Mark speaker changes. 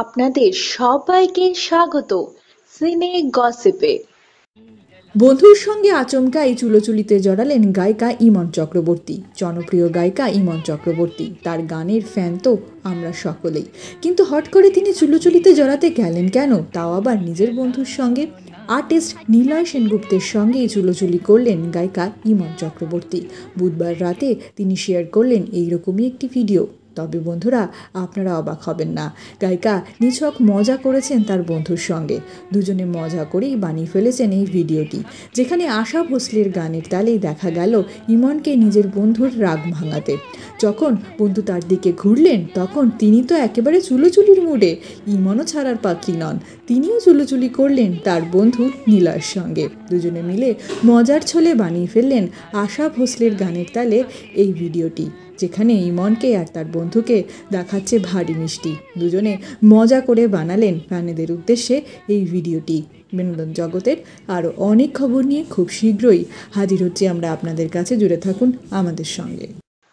Speaker 1: আপনাদের সবাইকে স্বাগত সিনে গসিপে বন্ধুর সঙ্গে আচমকা এই চুলোচুলিতে জড়ালেন গায়িকা ইমন চক্রবর্তী জনপ্রিয় গায়িকা ইমন চক্রবর্তী তার গানের ফ্যান তো আমরা সকলেই কিন্তু হট করে তিনি চুলোচুলিতে জড়াতে গেলেন কেন তাও আবার নিজের বন্ধুর সঙ্গে আর্টিস্ট নীলয় সেনগুপ্তের সঙ্গেই চুলোচুলি করলেন গায়িকা ইমন চক্রবর্তী বুধবার রাতে তিনি শেয়ার করলেন এইরকমই একটি ভিডিও তবে বন্ধুরা আপনারা অবাক হবেন না গায়িকা নিছক মজা করেছেন তার বন্ধুর সঙ্গে দুজনে মজা করেই বানিয়ে ফেলেছেন এই ভিডিওটি যেখানে আশা ভোসলের গানের তালেই দেখা গেল ইমনকে নিজের বন্ধুর রাগ ভাঙাতে যখন বন্ধু তার দিকে ঘুরলেন তখন তিনি তো একেবারে চুলোচুলির মুডে ইমনও ছাড়ার পাত্রী নন তিনিও চুলোচুলি করলেন তার বন্ধু নীলার সঙ্গে দুজনে মিলে মজার ছলে বানিয়ে ফেললেন আশা ভোসলের গানের তালে এই ভিডিওটি যেখানে ইমনকে আর তার বন্ধুকে দেখাচ্ছে ভারী মিষ্টি দুজনে মজা করে বানালেন প্রাণীদের উদ্দেশ্যে এই ভিডিওটি বিনোদন জগতের আরও অনেক খবর নিয়ে খুব শীঘ্রই হাজির হচ্ছি আমরা আপনাদের কাছে জুড়ে থাকুন আমাদের
Speaker 2: সঙ্গে